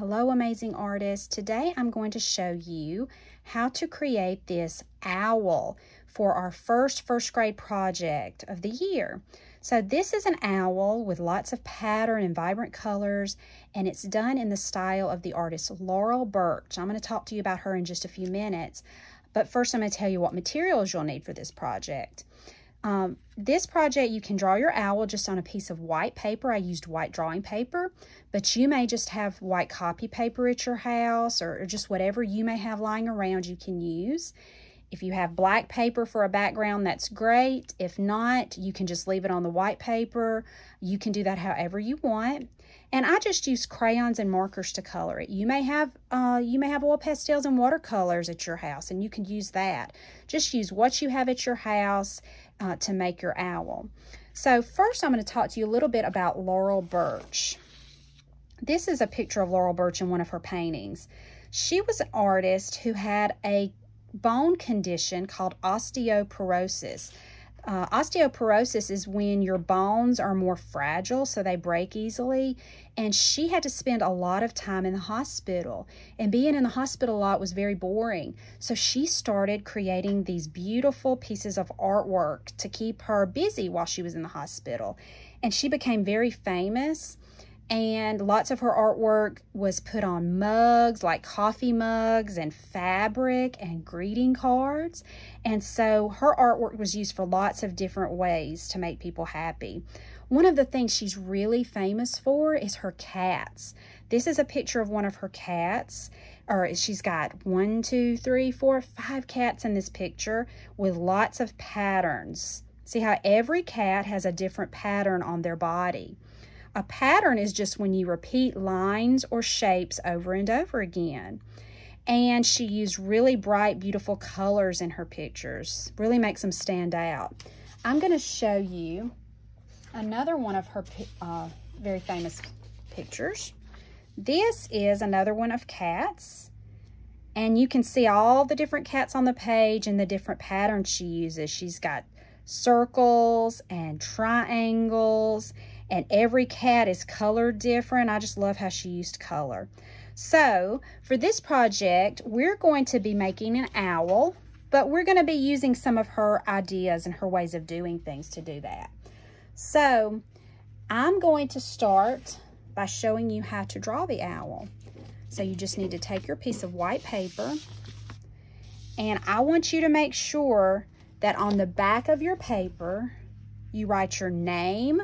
Hello Amazing Artists. Today I'm going to show you how to create this owl for our first first grade project of the year. So this is an owl with lots of pattern and vibrant colors and it's done in the style of the artist Laurel Birch. I'm going to talk to you about her in just a few minutes. But first I'm going to tell you what materials you'll need for this project. Um, this project, you can draw your owl just on a piece of white paper. I used white drawing paper, but you may just have white copy paper at your house or, or just whatever you may have lying around you can use. If you have black paper for a background, that's great. If not, you can just leave it on the white paper. You can do that however you want. And I just use crayons and markers to color it. You may have uh, you may have oil pastels and watercolors at your house, and you can use that. Just use what you have at your house uh, to make your owl. So first I'm going to talk to you a little bit about Laurel Birch. This is a picture of Laurel Birch in one of her paintings. She was an artist who had a bone condition called osteoporosis. Uh, osteoporosis is when your bones are more fragile, so they break easily. And she had to spend a lot of time in the hospital. And being in the hospital a lot was very boring. So she started creating these beautiful pieces of artwork to keep her busy while she was in the hospital. And she became very famous and lots of her artwork was put on mugs like coffee mugs and fabric and greeting cards and so her artwork was used for lots of different ways to make people happy one of the things she's really famous for is her cats this is a picture of one of her cats or she's got one two three four five cats in this picture with lots of patterns see how every cat has a different pattern on their body a pattern is just when you repeat lines or shapes over and over again. And she used really bright, beautiful colors in her pictures. Really makes them stand out. I'm going to show you another one of her uh, very famous pictures. This is another one of cats. And you can see all the different cats on the page and the different patterns she uses. She's got circles and triangles and every cat is colored different. I just love how she used color. So for this project, we're going to be making an owl, but we're going to be using some of her ideas and her ways of doing things to do that. So I'm going to start by showing you how to draw the owl. So you just need to take your piece of white paper and I want you to make sure that on the back of your paper, you write your name,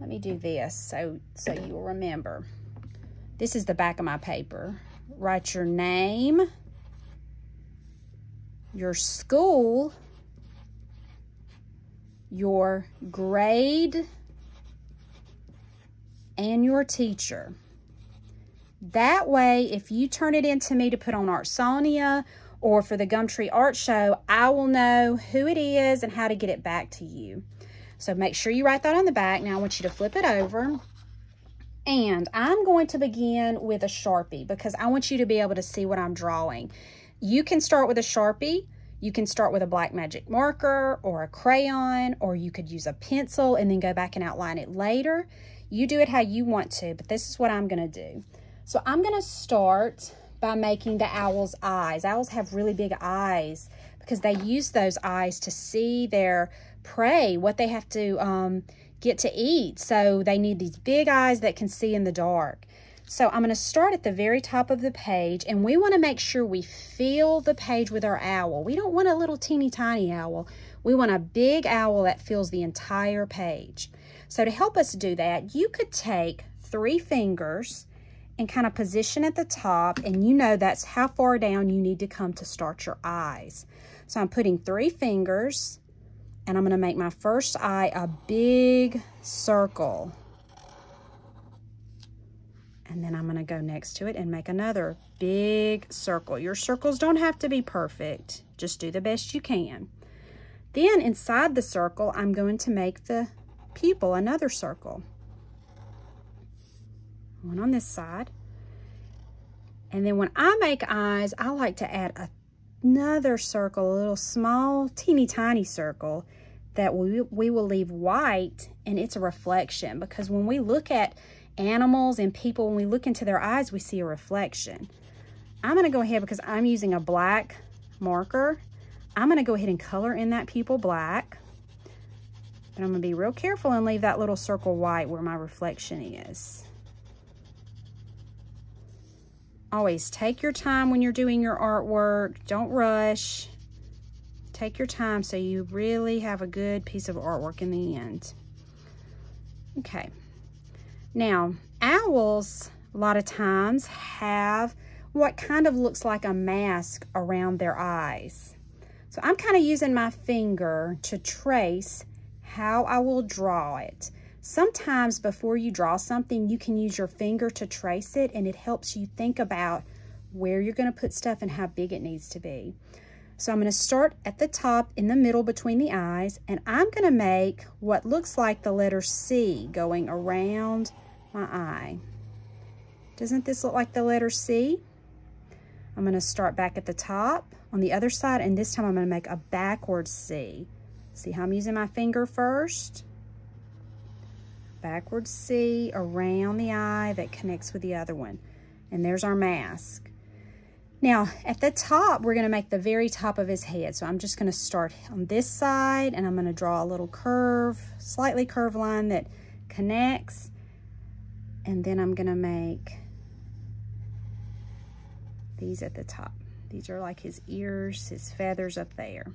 let me do this so, so you'll remember. This is the back of my paper. Write your name, your school, your grade, and your teacher. That way, if you turn it in to me to put on Artsonia or for the Gumtree Art Show, I will know who it is and how to get it back to you. So make sure you write that on the back. Now I want you to flip it over. And I'm going to begin with a Sharpie because I want you to be able to see what I'm drawing. You can start with a Sharpie. You can start with a black magic marker or a crayon, or you could use a pencil and then go back and outline it later. You do it how you want to, but this is what I'm gonna do. So I'm gonna start by making the owl's eyes. Owls have really big eyes because they use those eyes to see their prey, what they have to um, get to eat. So they need these big eyes that can see in the dark. So I'm going to start at the very top of the page and we want to make sure we fill the page with our owl. We don't want a little teeny tiny owl. We want a big owl that fills the entire page. So to help us do that, you could take three fingers and kind of position at the top and you know that's how far down you need to come to start your eyes. So I'm putting three fingers and I'm going to make my first eye a big circle. And then I'm going to go next to it and make another big circle. Your circles don't have to be perfect. Just do the best you can. Then inside the circle, I'm going to make the pupil another circle one on this side. And then when I make eyes, I like to add another circle, a little small, teeny tiny circle that we, we will leave white and it's a reflection because when we look at animals and people, when we look into their eyes, we see a reflection. I'm gonna go ahead because I'm using a black marker. I'm gonna go ahead and color in that pupil black. But I'm gonna be real careful and leave that little circle white where my reflection is. Always take your time when you're doing your artwork. Don't rush. Take your time so you really have a good piece of artwork in the end. Okay. Now, owls, a lot of times, have what kind of looks like a mask around their eyes. So I'm kind of using my finger to trace how I will draw it. Sometimes before you draw something, you can use your finger to trace it and it helps you think about where you're gonna put stuff and how big it needs to be. So I'm gonna start at the top in the middle between the eyes and I'm gonna make what looks like the letter C going around my eye. Doesn't this look like the letter C? I'm gonna start back at the top on the other side and this time I'm gonna make a backward C. See how I'm using my finger first? backward C around the eye that connects with the other one. And there's our mask. Now, at the top, we're gonna make the very top of his head. So I'm just gonna start on this side and I'm gonna draw a little curve, slightly curved line that connects. And then I'm gonna make these at the top. These are like his ears, his feathers up there.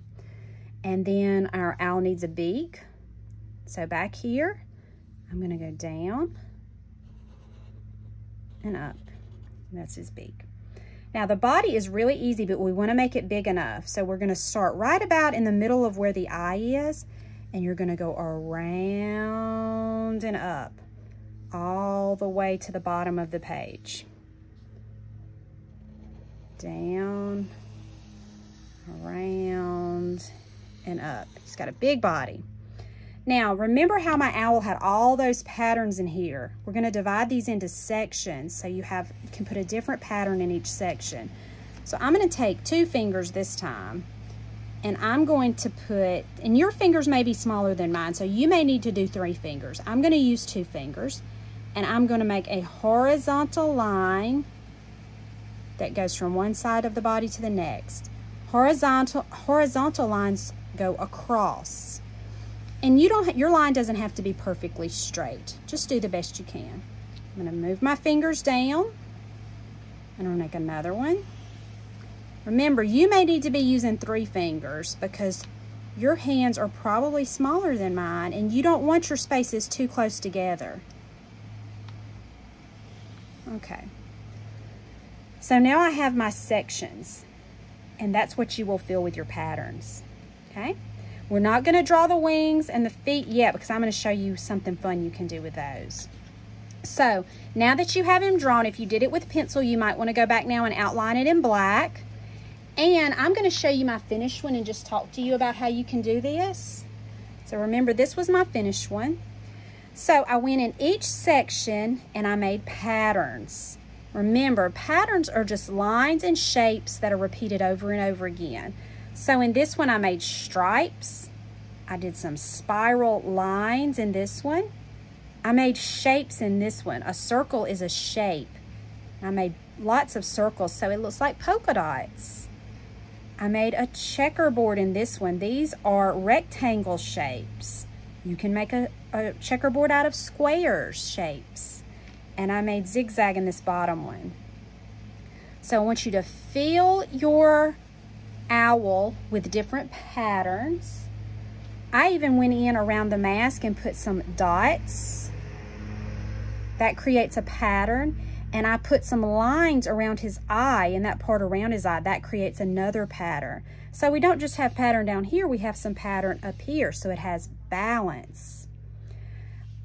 And then our owl needs a beak. So back here, I'm gonna go down and up. That's his beak. Now the body is really easy, but we wanna make it big enough. So we're gonna start right about in the middle of where the eye is, and you're gonna go around and up all the way to the bottom of the page. Down, around, and up. He's got a big body. Now, remember how my owl had all those patterns in here. We're gonna divide these into sections so you have you can put a different pattern in each section. So I'm gonna take two fingers this time and I'm going to put, and your fingers may be smaller than mine, so you may need to do three fingers. I'm gonna use two fingers and I'm gonna make a horizontal line that goes from one side of the body to the next. Horizontal, horizontal lines go across. And you don't, your line doesn't have to be perfectly straight. Just do the best you can. I'm gonna move my fingers down and I'm gonna make another one. Remember, you may need to be using three fingers because your hands are probably smaller than mine and you don't want your spaces too close together. Okay. So now I have my sections and that's what you will fill with your patterns. Okay. We're not gonna draw the wings and the feet yet because I'm gonna show you something fun you can do with those. So now that you have him drawn, if you did it with pencil, you might wanna go back now and outline it in black. And I'm gonna show you my finished one and just talk to you about how you can do this. So remember, this was my finished one. So I went in each section and I made patterns. Remember, patterns are just lines and shapes that are repeated over and over again. So in this one, I made stripes. I did some spiral lines in this one. I made shapes in this one. A circle is a shape. I made lots of circles, so it looks like polka dots. I made a checkerboard in this one. These are rectangle shapes. You can make a, a checkerboard out of squares shapes. And I made zigzag in this bottom one. So I want you to feel your owl with different patterns. I even went in around the mask and put some dots. That creates a pattern. And I put some lines around his eye and that part around his eye. That creates another pattern. So we don't just have pattern down here, we have some pattern up here. So it has balance.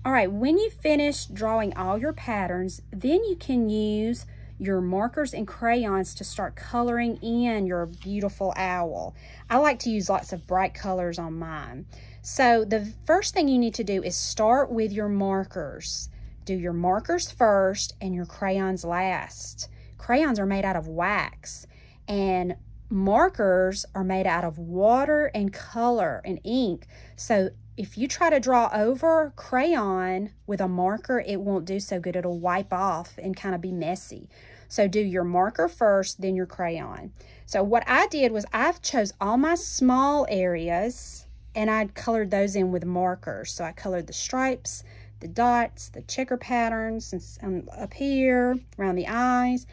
All right, when you finish drawing all your patterns, then you can use your markers and crayons to start coloring in your beautiful owl. I like to use lots of bright colors on mine. So the first thing you need to do is start with your markers. Do your markers first and your crayons last. Crayons are made out of wax and markers are made out of water and color and ink. So if you try to draw over crayon with a marker, it won't do so good. It'll wipe off and kind of be messy. So do your marker first, then your crayon. So what I did was I chose all my small areas and I colored those in with markers. So I colored the stripes, the dots, the checker patterns and um, up here, around the eyes.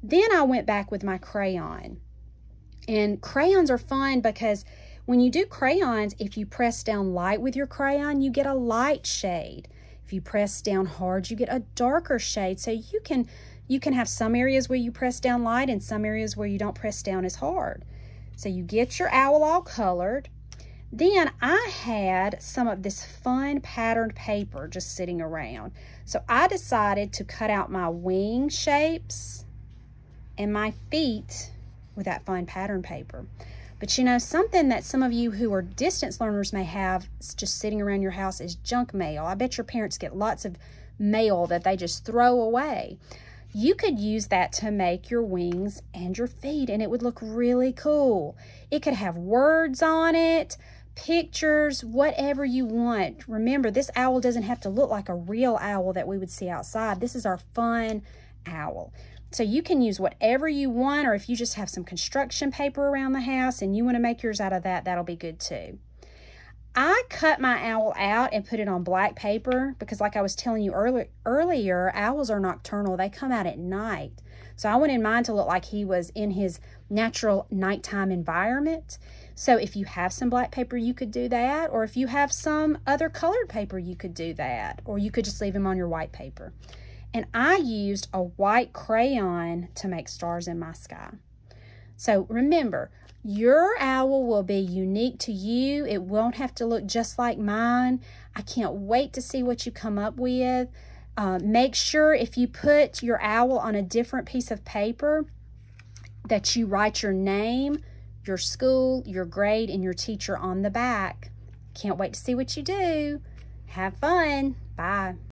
Then I went back with my crayon. And crayons are fun because when you do crayons, if you press down light with your crayon, you get a light shade. If you press down hard, you get a darker shade. So you can, you can have some areas where you press down light and some areas where you don't press down as hard. So you get your owl all colored. Then I had some of this fun patterned paper just sitting around. So I decided to cut out my wing shapes and my feet with that fun pattern paper. But you know, something that some of you who are distance learners may have just sitting around your house is junk mail. I bet your parents get lots of mail that they just throw away. You could use that to make your wings and your feet and it would look really cool. It could have words on it, pictures, whatever you want. Remember, this owl doesn't have to look like a real owl that we would see outside. This is our fun owl. So you can use whatever you want, or if you just have some construction paper around the house and you want to make yours out of that, that'll be good too. I cut my owl out and put it on black paper because like I was telling you early, earlier, owls are nocturnal. They come out at night. So I wanted mine to look like he was in his natural nighttime environment. So if you have some black paper, you could do that. Or if you have some other colored paper, you could do that. Or you could just leave him on your white paper. And I used a white crayon to make stars in my sky. So remember, your owl will be unique to you. It won't have to look just like mine. I can't wait to see what you come up with. Uh, make sure if you put your owl on a different piece of paper that you write your name, your school, your grade, and your teacher on the back. Can't wait to see what you do. Have fun. Bye.